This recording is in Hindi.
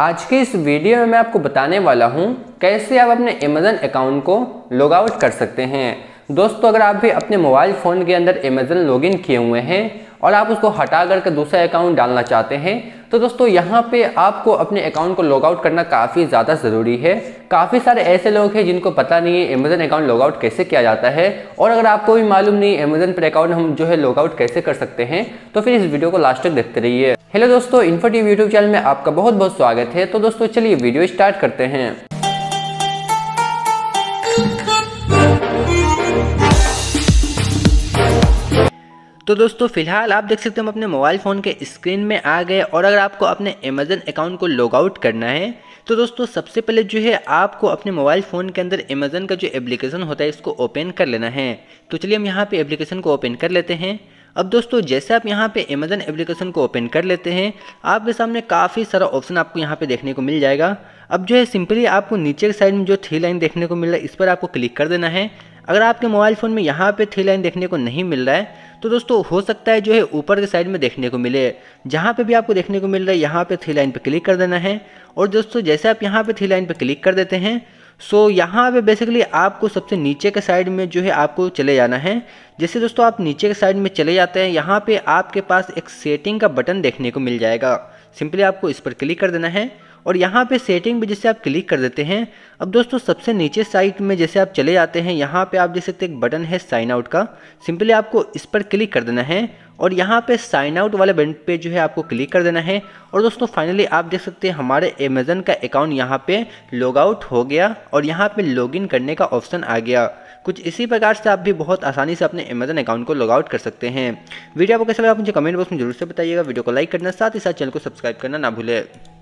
आज के इस वीडियो में मैं आपको बताने वाला हूँ कैसे आप अपने अमेज़न अकाउंट को लॉग आउट कर सकते हैं दोस्तों अगर आप भी अपने मोबाइल फ़ोन के अंदर अमेज़न लॉगिन किए हुए हैं और आप उसको हटा करके दूसरा अकाउंट डालना चाहते हैं तो दोस्तों यहाँ पे आपको अपने अकाउंट को लॉग आउट करना काफ़ी ज़्यादा ज़रूरी है काफ़ी सारे ऐसे लोग हैं जिनको पता नहीं है अमेज़न अकाउंट लॉग आउट कैसे किया जाता है और अगर आपको भी मालूम नहीं अमेज़न पर अकाउंट हम जो है लॉग आउट कैसे कर सकते हैं तो फिर इस वीडियो को लास्ट तक देखते रहिए हेलो दोस्तों इन्फोटिव यूट्यूब चैनल में आपका बहुत बहुत स्वागत है तो दोस्तों चलिए वीडियो स्टार्ट करते हैं तो दोस्तों फिलहाल आप देख सकते हैं हम अपने मोबाइल फ़ोन के स्क्रीन में आ गए और अगर आपको अपने अमेजन अकाउंट को लॉग आउट करना है तो दोस्तों सबसे पहले जो है आपको अपने मोबाइल फ़ोन के अंदर अमेजन का जो एप्लीकेशन होता है इसको ओपन कर लेना है तो चलिए हम यहाँ पे एप्लीकेशन को ओपन कर लेते हैं अब दोस्तों जैसे आप यहाँ पे अमेजन एप्लीकेशन को ओपन कर लेते हैं आपके सामने काफ़ी सारा ऑप्शन आपको यहाँ पे देखने को मिल जाएगा अब जो है सिंपली आपको नीचे के साइड में जो थ्री लाइन देखने को मिल रहा है इस पर आपको क्लिक कर देना है अगर आपके मोबाइल फ़ोन में यहाँ पे थ्री लाइन देखने को नहीं मिल रहा है तो दोस्तों हो सकता है जो है ऊपर के साइड में देखने को मिले जहाँ पे भी आपको देखने को मिल रहा है यहाँ पे थ्री लाइन पे क्लिक कर देना है और दोस्तों जैसे आप यहाँ पे थ्री लाइन पे क्लिक कर देते हैं सो so, यहाँ पे बेसिकली आपको सबसे नीचे के साइड में जो है आपको चले जाना है जैसे दोस्तों आप नीचे के साइड में चले जाते हैं यहाँ पे आपके पास एक सेटिंग का बटन देखने को मिल जाएगा सिंपली आपको इस पर क्लिक कर देना है और यहाँ पे सेटिंग भी जैसे आप क्लिक कर देते हैं अब दोस्तों सबसे नीचे साइट में जैसे आप चले जाते हैं यहाँ पे आप देख सकते एक बटन है साइन आउट का सिंपली आपको इस पर क्लिक कर देना है और यहाँ पे साइन आउट वाले बटन पे जो है आपको क्लिक कर देना है और दोस्तों फाइनली आप देख सकते हैं हमारे अमेज़न का अकाउंट यहाँ पे लॉग आउट हो गया और यहाँ लॉग इन करने का ऑप्शन आ गया कुछ इसी प्रकार से आप भी बहुत आसानी से अपने अमेज़न अकाउंट को लॉग आउट कर सकते हैं वीडियो आपको कैसा लगा मुझे कमेंट बॉक्स में जरूर से बताइएगा वीडियो को लाइक करना साथ ही साथ चैनल को सब्सक्राइब करना ना भूलें